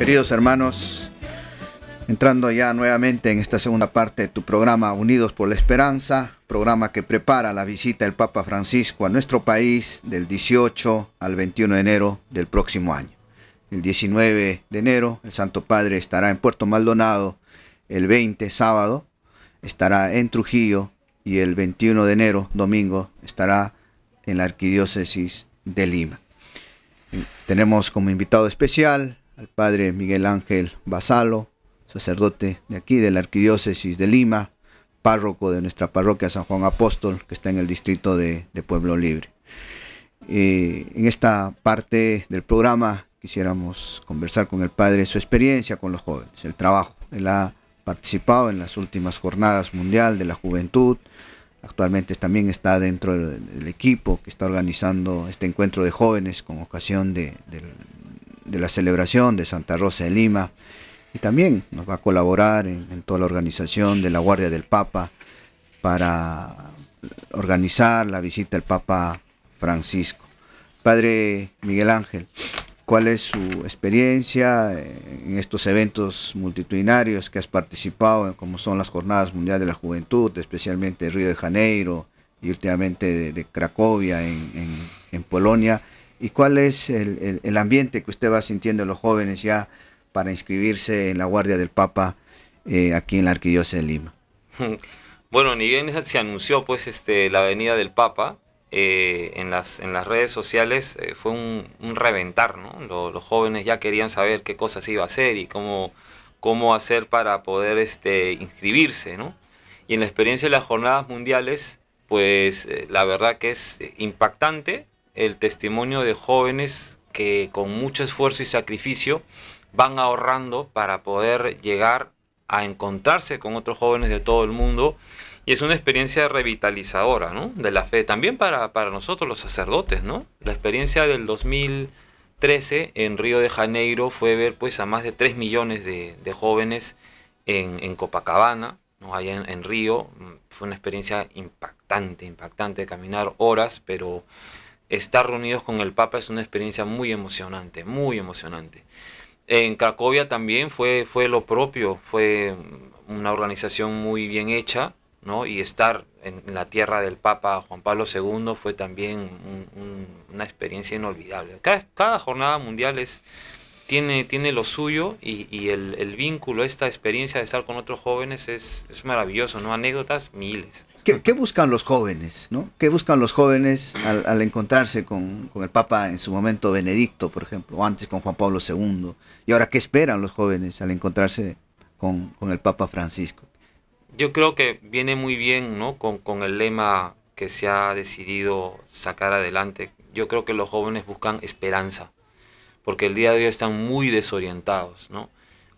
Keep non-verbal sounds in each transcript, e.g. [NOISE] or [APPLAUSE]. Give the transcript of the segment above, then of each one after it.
Queridos hermanos, entrando ya nuevamente en esta segunda parte de tu programa Unidos por la Esperanza, programa que prepara la visita del Papa Francisco a nuestro país del 18 al 21 de enero del próximo año. El 19 de enero el Santo Padre estará en Puerto Maldonado, el 20 sábado estará en Trujillo y el 21 de enero, domingo, estará en la Arquidiócesis de Lima. Tenemos como invitado especial al padre Miguel Ángel Basalo, sacerdote de aquí, de la Arquidiócesis de Lima, párroco de nuestra parroquia San Juan Apóstol, que está en el distrito de, Pueblo Libre. Eh, en esta parte del programa quisiéramos conversar con el padre su experiencia con los jóvenes, el trabajo. Él ha participado en las últimas jornadas mundial de la juventud, actualmente también está dentro del, equipo que está organizando este encuentro de jóvenes con ocasión de, de la celebración de Santa Rosa de Lima y también nos va a colaborar en, toda la organización de la Guardia del Papa para organizar la visita del Papa Francisco. Padre Miguel Ángel, ¿cuál es su experiencia en estos eventos multitudinarios que has participado, en como son las Jornadas Mundiales de la Juventud, especialmente Río de Janeiro y últimamente de, Cracovia en Polonia? y cuál es el, el, ambiente que usted va sintiendo los jóvenes ya para inscribirse en la Guardia del Papa eh, aquí en la Arquidiócesis de Lima. [LAUGHS] Bueno, ni bien se anunció pues este la venida del Papa eh, en las en las redes sociales eh, fue un, un, reventar, ¿no? Los, jóvenes ya querían saber qué cosas iba a hacer y cómo cómo hacer para poder este inscribirse, ¿no? Y en la experiencia de las jornadas mundiales, pues la verdad que es impactante el testimonio de jóvenes que con mucho esfuerzo y sacrificio van ahorrando para poder llegar a encontrarse con otros jóvenes de todo el mundo y es una experiencia revitalizadora de la fe, también para, para nosotros los sacerdotes, ¿no? La experiencia del 2013 en Río de Janeiro fue ver pues a más de 3 millones de, jóvenes en, en Copacabana, ¿no? allá en, en Río, mm, fue una experiencia impactante, impactante, caminar horas, pero estar reunidos con el Papa es una experiencia muy emocionante, muy emocionante. En Cracovia también fue, fue lo propio, fue una organización muy bien hecha, ¿no? Y estar en la tierra del Papa Juan Pablo II fue también una experiencia inolvidable. cada jornada mundial es, tiene, lo suyo y, el, vínculo, esta experiencia de estar con otros jóvenes es, es maravilloso, ¿no? Anécdotas miles. ¿Qué, buscan los jóvenes, no? ¿Qué buscan los jóvenes al, encontrarse con, el Papa en su momento Benedicto, por ejemplo, o antes con Juan Pablo II? ¿Y ahora qué esperan los jóvenes al encontrarse con, el Papa Francisco? Yo creo que viene muy bien, ¿no? Con, con el lema que se ha decidido sacar adelante. Yo creo que los jóvenes buscan esperanza porque el día de hoy están muy desorientados. ¿no?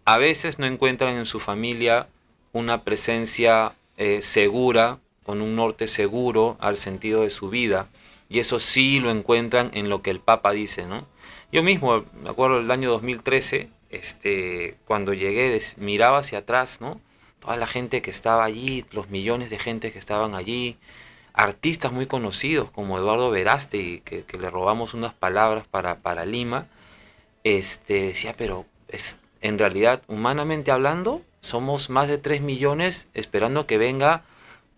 A veces no encuentran en su familia una presencia eh, segura, con un norte seguro al sentido de su vida, y eso sí lo encuentran en lo que el Papa dice. ¿no? Yo mismo, me acuerdo del año 2013, este, cuando llegué, miraba hacia atrás, ¿no? toda la gente que estaba allí, los millones de gente que estaban allí, artistas muy conocidos como Eduardo Veraste, que, que le robamos unas palabras para, para Lima, este, decía, pero es, en realidad, humanamente hablando, somos más de 3 millones esperando que venga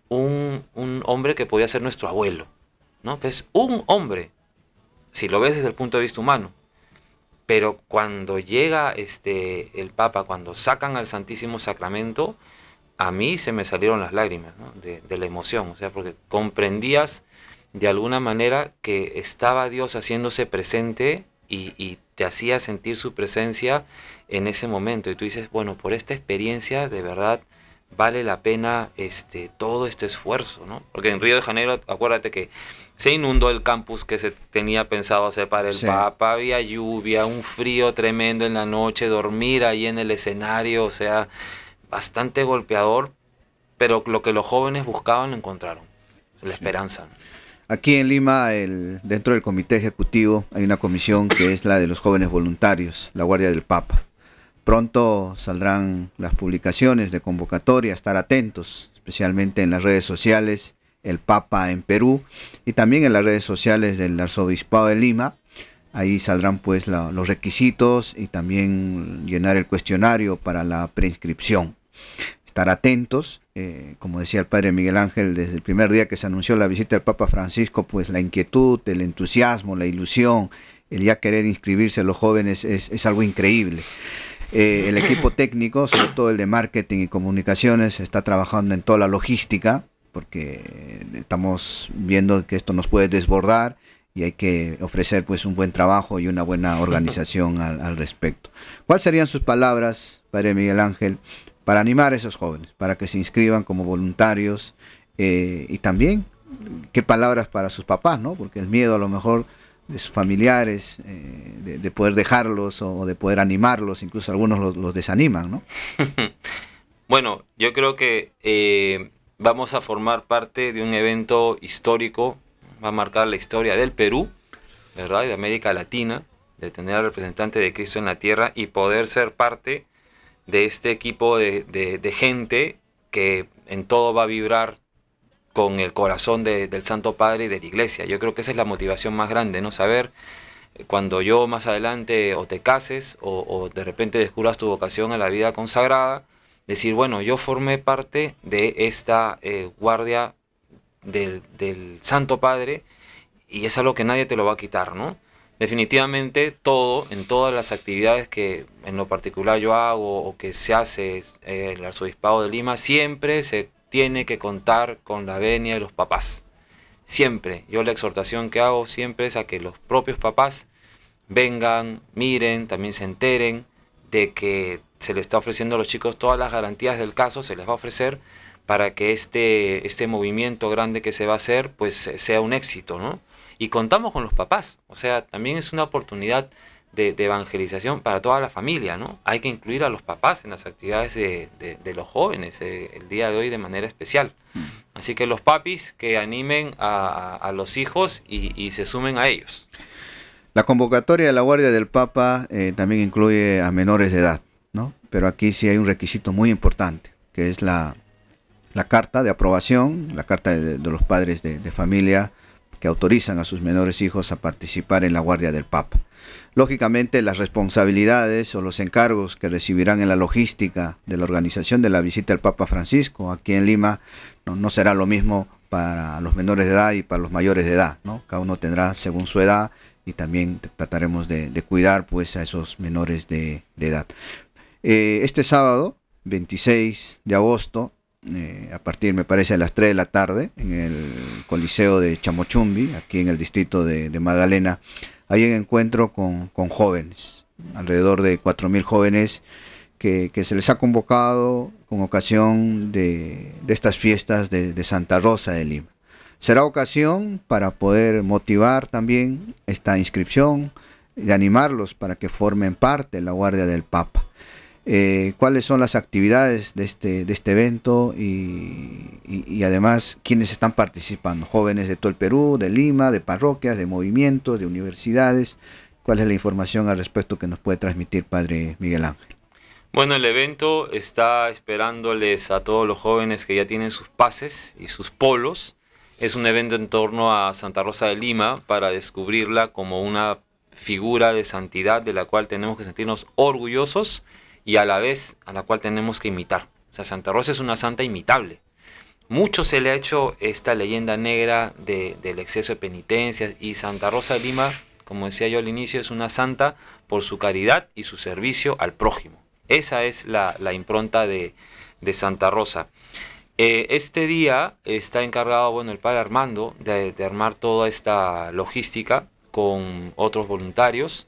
un, hombre que podía ser nuestro abuelo. ¿no? Pues un hombre, si lo ves desde el punto de vista humano. Pero cuando llega este, el Papa, cuando sacan al Santísimo Sacramento, a mí se me salieron las lágrimas de, de la emoción, o sea, porque comprendías de alguna manera que estaba Dios haciéndose presente y, te hacía sentir su presencia en ese momento. Y tú dices, bueno, por esta experiencia de verdad vale la pena este todo este esfuerzo, ¿no? Porque en Río de Janeiro, acuérdate que se inundó el campus que se tenía pensado hacer para el Papa, había lluvia, un frío tremendo en la noche, dormir ahí en el escenario, o sea, bastante golpeador, pero lo que los jóvenes buscaban lo encontraron, la esperanza. Aquí en Lima, el, dentro del comité ejecutivo, hay una comisión que es la de los jóvenes voluntarios, la Guardia del Papa. Pronto saldrán las publicaciones de convocatoria, estar atentos, especialmente en las redes sociales, el Papa en Perú y también en las redes sociales del Arzobispado de Lima. Ahí saldrán pues los requisitos y también llenar el cuestionario para la preinscripción estar atentos. Eh, como decía el padre Miguel Ángel, desde el primer día que se anunció la visita del Papa Francisco, pues la inquietud, el entusiasmo, la ilusión, el ya querer inscribirse a los jóvenes es, algo increíble. Eh, el equipo técnico, sobre todo el de marketing y comunicaciones, está trabajando en toda la logística, porque eh, estamos viendo que esto nos puede desbordar y hay que ofrecer pues un buen trabajo y una buena organización al, al respecto. ¿Cuáles serían sus palabras, Padre Miguel Ángel, para animar a esos jóvenes, para que se inscriban como voluntarios eh, y también qué palabras para sus papás, ¿no? Porque el miedo a lo mejor de sus familiares, eh, de, poder dejarlos o, de poder animarlos, incluso algunos los, desaniman, ¿no? [LAUGHS] bueno, yo creo que eh, vamos a formar parte de un evento histórico, va a marcar la historia del Perú, ¿verdad? Y de América Latina, de tener al representante de Cristo en la tierra y poder ser parte de este equipo de, de, gente que en todo va a vibrar con el corazón del Santo Padre y de la Iglesia. Yo creo que esa es la motivación más grande, ¿no? Saber cuando yo más adelante o te cases o, de repente descubras tu vocación a la vida consagrada, decir, bueno, yo formé parte de esta eh, guardia del, del, Santo Padre y es algo que nadie te lo va a quitar, ¿no? Definitivamente todo, en todas las actividades que en lo particular yo hago o que se hace eh, el Arzobispado de Lima, siempre se tiene que contar con la venia de los papás. Siempre. Yo la exhortación que hago siempre es a que los propios papás vengan, miren, también se enteren de que se les está ofreciendo a los chicos todas las garantías del caso, se les va a ofrecer para que este, este movimiento grande que se va a hacer pues sea un éxito, ¿no? y contamos con los papás. O sea, también es una oportunidad de, evangelización para toda la familia, ¿no? Hay que incluir a los papás en las actividades de, los jóvenes eh, el día de hoy de manera especial. Mm. Así que los papis que animen a, los hijos y, se sumen a ellos. La convocatoria de la Guardia del Papa eh, también incluye a menores de edad, ¿no? Pero aquí sí hay un requisito muy importante, que es la, carta de aprobación, la carta de, los padres de, familia autorizan a sus menores hijos a participar en la guardia del Papa. Lógicamente, las responsabilidades o los encargos que recibirán en la logística de la organización de la visita del Papa Francisco aquí en Lima no, será lo mismo para los menores de edad y para los mayores de edad, ¿no? Cada uno tendrá según su edad y también trataremos de, cuidar pues a esos menores de, edad. Eh, este sábado, 26 de agosto, eh, a partir, me parece, a las 3 de la tarde en el Coliseo de Chamochumbi, aquí en el distrito de, Magdalena. Hay un encuentro con, jóvenes, alrededor de 4.000 jóvenes que, se les ha convocado con ocasión de, estas fiestas de, Santa Rosa de Lima. Será ocasión para poder motivar también esta inscripción, y animarlos para que formen parte de la Guardia del Papa. Eh, cuáles son las actividades de este, de este evento y, y, además quiénes están participando, jóvenes de todo el Perú, de Lima, de parroquias, de movimientos, de universidades, cuál es la información al respecto que nos puede transmitir Padre Miguel Ángel. Bueno, el evento está esperándoles a todos los jóvenes que ya tienen sus pases y sus polos. Es un evento en torno a Santa Rosa de Lima para descubrirla como una figura de santidad de la cual tenemos que sentirnos orgullosos y a la vez a la cual tenemos que imitar. O sea, Santa Rosa es una santa imitable. Mucho se le ha hecho esta leyenda negra del exceso de penitencias y Santa Rosa de Lima, como decía yo al inicio, es una santa por su caridad y su servicio al prójimo. Esa es la, impronta de, Santa Rosa. Eh, este día está encargado, bueno, el padre Armando de armar toda esta logística con otros voluntarios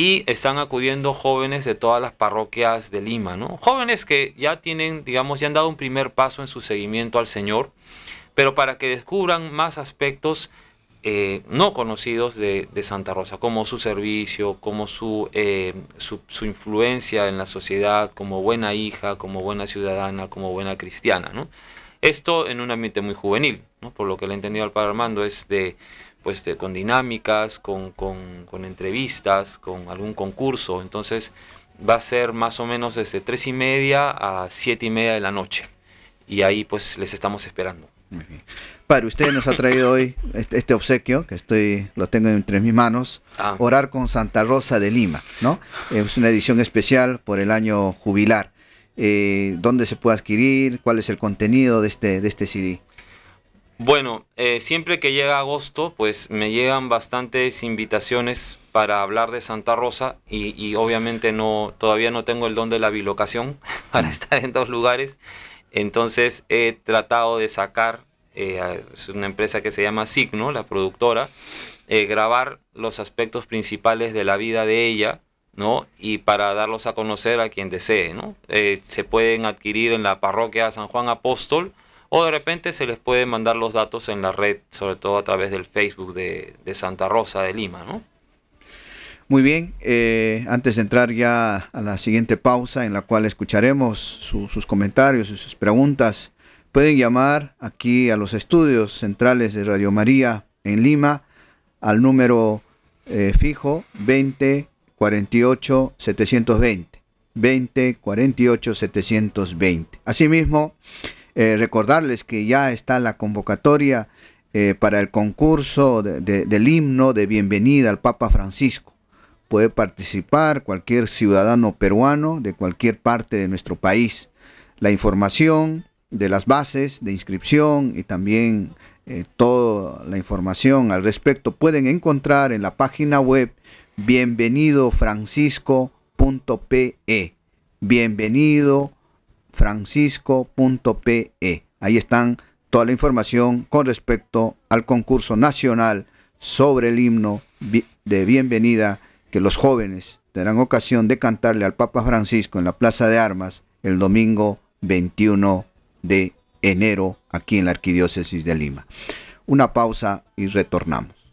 y están acudiendo jóvenes de todas las parroquias de Lima, ¿no? Jóvenes que ya tienen, digamos, ya han dado un primer paso en su seguimiento al Señor, pero para que descubran más aspectos eh, no conocidos de, Santa Rosa, como su servicio, como su, eh, su, su, influencia en la sociedad, como buena hija, como buena ciudadana, como buena cristiana, ¿no? Esto en un ambiente muy juvenil, ¿no? Por lo que le he entendido al Padre Armando, es de pues, este, con dinámicas, con, entrevistas, con algún concurso. Entonces va a ser más o menos desde tres y media a siete y media de la noche. Y ahí pues les estamos esperando. para usted nos ha traído hoy este, este, obsequio, que estoy lo tengo entre mis manos, ah. Orar con Santa Rosa de Lima, ¿no? Es una edición especial por el año jubilar. Eh, ¿Dónde se puede adquirir? ¿Cuál es el contenido este, de este CD? Bueno, eh, siempre que llega agosto, pues me llegan bastantes invitaciones para hablar de Santa Rosa y, obviamente no, todavía no tengo el don de la bilocación [LAUGHS] para estar en dos lugares, entonces he tratado de sacar, eh, es una empresa que se llama Signo, la productora, eh, grabar los aspectos principales de la vida de ella, ¿no? Y para darlos a conocer a quien desee, se pueden adquirir en la parroquia San Juan Apóstol, o de repente se les puede mandar los datos en la red, sobre todo a través del Facebook de, Santa Rosa de Lima, ¿no? Muy bien, eh, antes de entrar ya a la siguiente pausa en la cual escucharemos sus comentarios y sus preguntas, pueden llamar aquí a los estudios centrales de Radio María en Lima al número eh, fijo 20 48 720. 20 48 720. Asimismo, eh, recordarles que ya está la convocatoria eh, para el concurso del himno de bienvenida al Papa Francisco. Puede participar cualquier ciudadano peruano de cualquier parte de nuestro país. La información de las bases de inscripción y también eh, toda la información al respecto pueden encontrar en la página web bienvenidofrancisco.pe. Bienvenido francisco.pe. Ahí están toda la información con respecto al concurso nacional sobre el himno de bienvenida que los jóvenes tendrán ocasión de cantarle al Papa Francisco en la Plaza de Armas el domingo 21 de enero aquí en la Arquidiócesis de Lima. Una pausa y retornamos.